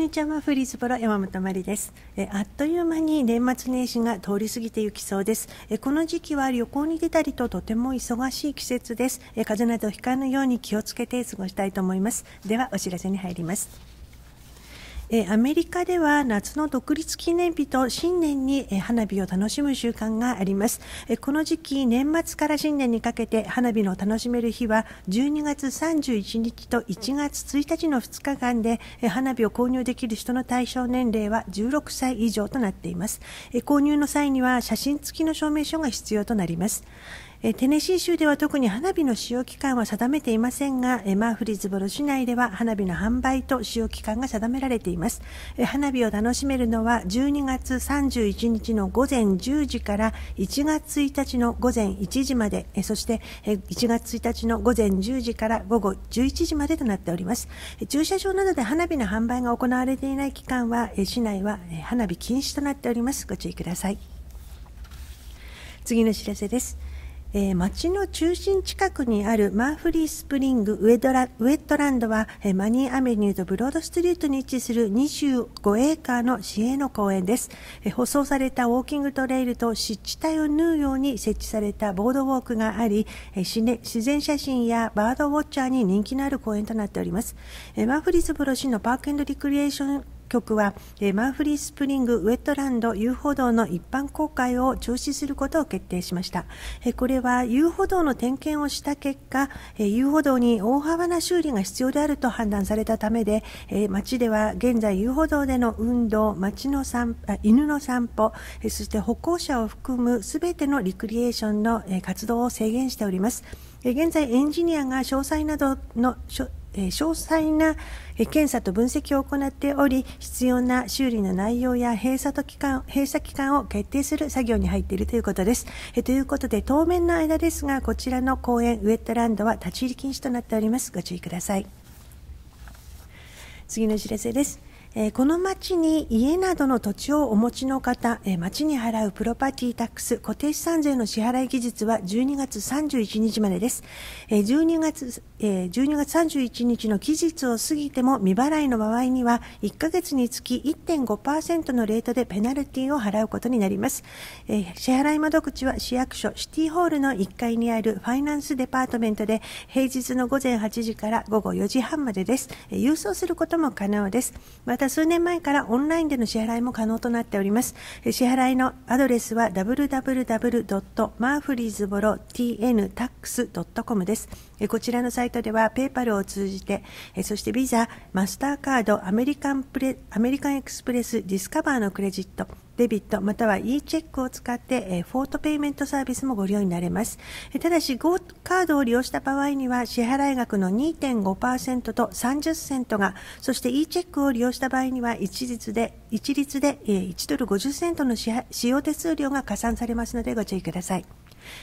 にちはフリーズボロ山本真理ですえあっという間に年末年始が通り過ぎて行きそうですえこの時期は旅行に出たりととても忙しい季節ですえ風邪などひかぬように気をつけて過ごしたいと思いますではお知らせに入りますえアメリカでは夏の独立記念日と新年に、え花火を楽しむ習慣があります、えこの時期年末から新年にかけて花火の楽しめる日は12月31日と1月1日の2日間で、え花火を購入できる人の対象年齢は16歳以上となっています、え購入の際には写真付きの証明書が必要となりますテネシー州では特に花火の使用期間は定めていませんが、マーフリズボロ市内では花火の販売と使用期間が定められています。花火を楽しめるのは12月31日の午前10時から1月1日の午前1時まで、そして1月1日の午前10時から午後11時までとなっております。駐車場などで花火の販売が行われていない期間は、市内は花火禁止となっております。ご注意ください。次の知らせです。えー、町の中心近くにあるマーフリースプリングウェドラウェットランドは、えー、マニーアメニューとブロードストリートに位置する25エーカーの市営の公園です、えー、舗装されたウォーキングトレイルと湿地帯を縫うように設置されたボードウォークがあり、えーね、自然写真やバードウォッチャーに人気のある公園となっております、えー、マーフリースブロ市のパークリクリエーション局は、えマンフリースプリングウェットランド遊歩道の一般公開を中止することを決定しました、えこれは遊歩道の点検をした結果、え遊歩道に大幅な修理が必要であると判断されたためで、え町では現在遊歩道での運動町の散犬の散歩、えそして歩行者を含む全てのリクリエーションの、え活動を制限しております現在エンジニアが詳細などの詳細な検査と分析を行っており必要な修理の内容や閉鎖と期間閉鎖期間を決定する作業に入っているということです。えということで当面の間ですがこちらの公園ウエットランドは立ち入り禁止となっております。ご注意ください。次の知らせです。この町に家などの土地をお持ちの方、町に払うプロパティタックス固定資産税の支払い期日は12月31日までです、12月12月31日の期日を過ぎても未払いの場合には1ヶ月につき1.5%のレートでペナルティを払うことになります、支払い窓口は市役所シティホールの1階にあるファイナンスデパートメントで平日の午前8時から午後4時半までです、郵送することも可能です、た数年前からオンラインでの支払いも可能となっております。支払いのアドレスは w w w m a r f r e s b o r o t n t a x c o m です。こちらのサイトではペイパルを通じて、そしてビザ、マスターカード、アメリカンプレアメリカンエクスプレス、ディスカバーのクレジット、デビットまたは e チェックを使って、えフォートペイメントサービスもご利用になれます。えただし、GO カードを利用した場合には支払額の2.5%と30セントが、そして e チェックを利用した場合には一律で一律で1ドル50セントの使用手数料が加算されますのでご注意ください。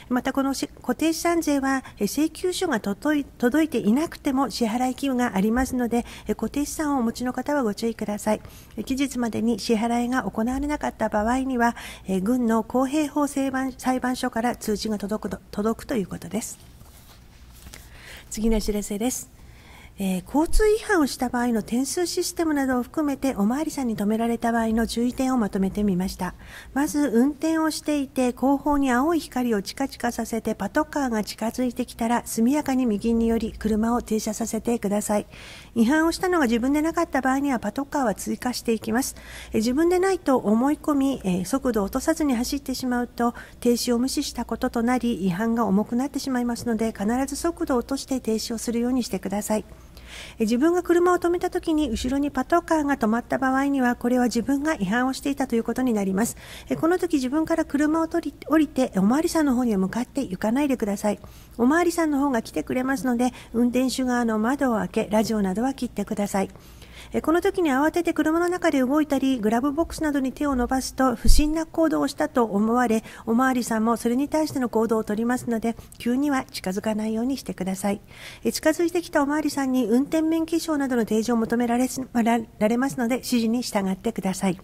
またこの固定資産税は請求書が届いていなくても支払い義務がありますので固定資産をお持ちの方はご注意ください期日までに支払いが行われなかった場合には軍の公平法裁判所から通知が届くということです次の知らせですえー、交通違反をした場合の点数システムなどを含めておまわりさんに止められた場合の注意点をまとめてみましたまず運転をしていて後方に青い光をチカチカさせてパトカーが近づいてきたら速やかに右に寄り車を停車させてください違反をしたのが自分でなかった場合にはパトカーは追加していきます、えー、自分でないと思い込み、えー、速度を落とさずに走ってしまうと停止を無視したこととなり違反が重くなってしまいますので必ず速度を落として停止をするようにしてください自分が車を止めた時に後ろにパトカーが止まった場合にはこれは自分が違反をしていたということになりますこの時自分から車を取り降りておまわりさんの方に向かって行かないでくださいおまわりさんの方が来てくれますので運転手側の窓を開けラジオなどは切ってくださいえこの時に慌てて車の中で動いたり、グラブボックスなどに手を伸ばすと不審な行動をしたと思われ、おまわりさんもそれに対しての行動をとりますので、急には近づかないようにしてください。え近づいてきたおまわりさんに運転免許証などの提示を求められられますので、指示に従ってください。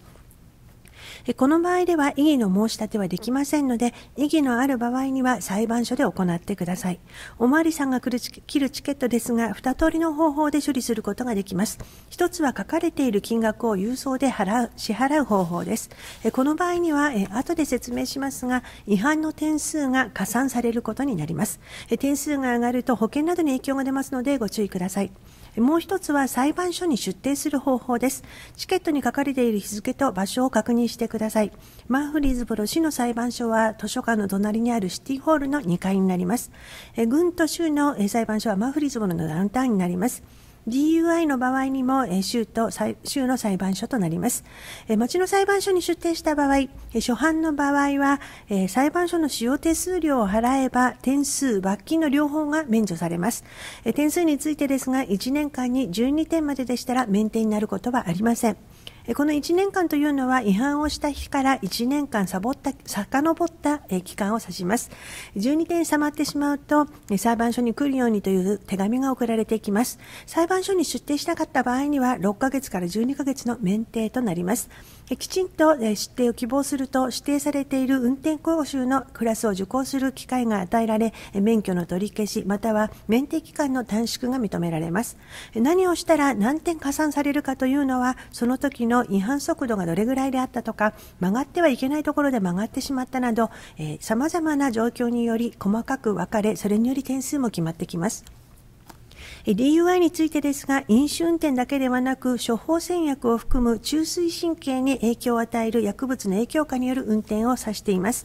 この場合では異議の申し立てはできませんので、異議のある場合には裁判所で行ってください。おまわりさんが切るチケットですが、2通りの方法で処理することができます。1つは書かれている金額を郵送で払う、支払う方法です。この場合には、後で説明しますが、違反の点数が加算されることになります。点数が上がると保険などに影響が出ますのでご注意ください。もう一つは裁判所に出廷する方法です。チケットに書かれている日付と場所を確認してください。マンフリーズボロ市の裁判所は図書館の隣にあるシティホールの2階になります。え郡と州の裁判所はマンフリーズボロのダウンタウンになります。DUI の場合にも、州と州の裁判所となります。町の裁判所に出廷した場合、初犯の場合は、裁判所の使用手数料を払えば、点数、罰金の両方が免除されます。点数についてですが、1年間に12点まででしたら免停になることはありません。この1年間というのは違反をした日から1年間サボった、遡った期間を指します。12点下まってしまうと、裁判所に来るようにという手紙が送られていきます。裁判所に出廷しなかった場合には、6ヶ月から12ヶ月の免停となります。きちんと出廷を希望すると指定されている運転講習のクラスを受講する機会が与えられ免許の取り消しまたは免停期間の短縮が認められます何をしたら何点加算されるかというのはその時のの違反速度がどれぐらいであったとか曲がってはいけないところで曲がってしまったなどさまざまな状況により細かく分かれそれにより点数も決まってきます。DUI についてですが、飲酒運転だけではなく、処方箋薬を含む中枢神経に影響を与える薬物の影響下による運転を指しています。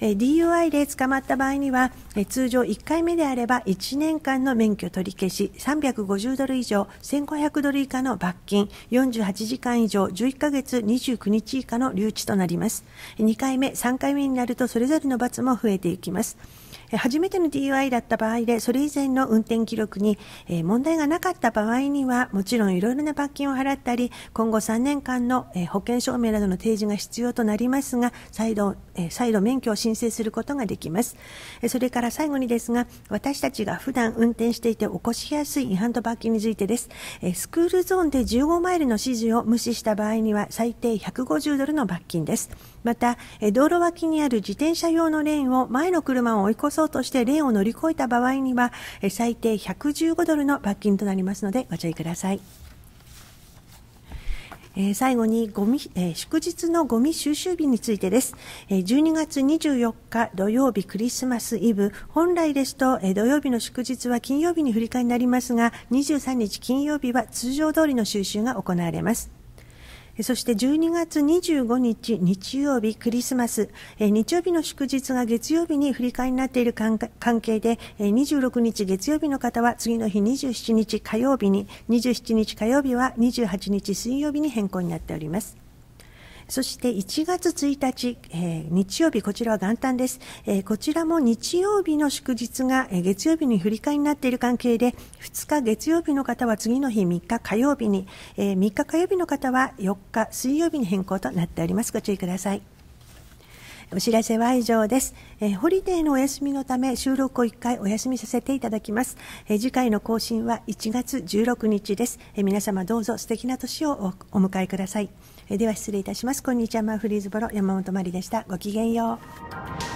DUI で捕まった場合には、通常1回目であれば1年間の免許取り消し350ドル以上1500ドル以下の罰金48時間以上11ヶ月29日以下の留置となります2回目3回目になるとそれぞれの罰も増えていきます初めての DUI だった場合で、それ以前の運転記録に問題がなかった場合には、もちろんいろいろな罰金を払ったり、今後3年間の保険証明などの提示が必要となりますが、再度、再度免許を申請することができます。それから最後にですが、私たちが普段運転していて起こしやすい違反と罰金についてです。スクールゾーンで15マイルの指示を無視した場合には、最低150ドルの罰金です。また、道路脇にある自転車用のレーンを前の車を追い越そうとしてレーンを乗り越えた場合には、最低115ドルの罰金となりますのでご注意ください。え最後にゴミ、え祝日のゴミ収集日についてです、え12月24日土曜日クリスマスイブ本来ですと、え土曜日の祝日は金曜日に振り替えになりますが23日金曜日は通常通りの収集が行われますそして12月25日日曜日クリスマス、日曜日の祝日が月曜日に振り替えになっている関係で、26日月曜日の方は次の日27日火曜日に、27日火曜日は28日水曜日に変更になっております。そして1月1日、えー、日曜日、こちらは元旦です、えー、こちらも日曜日の祝日が、えー、月曜日に振り替えになっている関係で、2日月曜日の方は次の日3日火曜日に、え3日火曜日の方は4日水曜日に変更となっております。ご注意ください。お知らせは以上です、えー、ホリデーのお休みのため収録を一回お休みさせていただきます、えー、次回の更新は1月16日です、えー、皆様どうぞ素敵な年をお迎えください、えでは失礼いたしますこんにちはマーフリーズボロ山本まりでしたごきげんよう